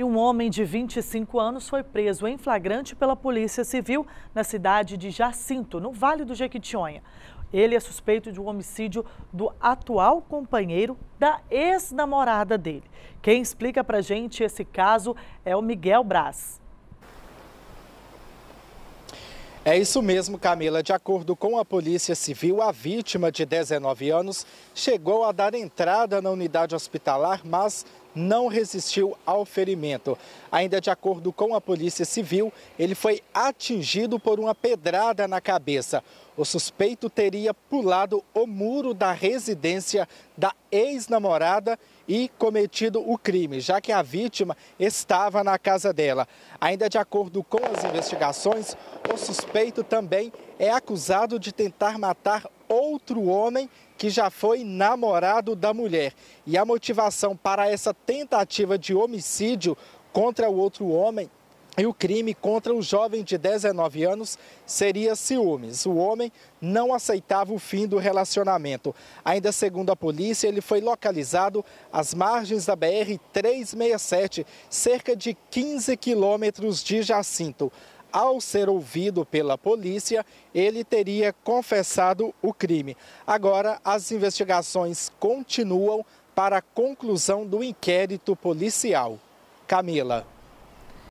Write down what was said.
e um homem de 25 anos foi preso em flagrante pela Polícia Civil na cidade de Jacinto, no Vale do Jequitinhonha. Ele é suspeito de um homicídio do atual companheiro da ex-namorada dele. Quem explica pra gente esse caso é o Miguel Braz. É isso mesmo, Camila. De acordo com a Polícia Civil, a vítima de 19 anos chegou a dar entrada na unidade hospitalar, mas não resistiu ao ferimento. Ainda de acordo com a Polícia Civil, ele foi atingido por uma pedrada na cabeça. O suspeito teria pulado o muro da residência da ex-namorada e cometido o crime, já que a vítima estava na casa dela. Ainda de acordo com as investigações, o suspeito também é acusado de tentar matar outro homem que já foi namorado da mulher. E a motivação para essa tentativa de homicídio contra o outro homem e o crime contra o jovem de 19 anos seria ciúmes. O homem não aceitava o fim do relacionamento. Ainda segundo a polícia, ele foi localizado às margens da BR 367, cerca de 15 quilômetros de Jacinto ao ser ouvido pela polícia, ele teria confessado o crime. Agora, as investigações continuam para a conclusão do inquérito policial. Camila.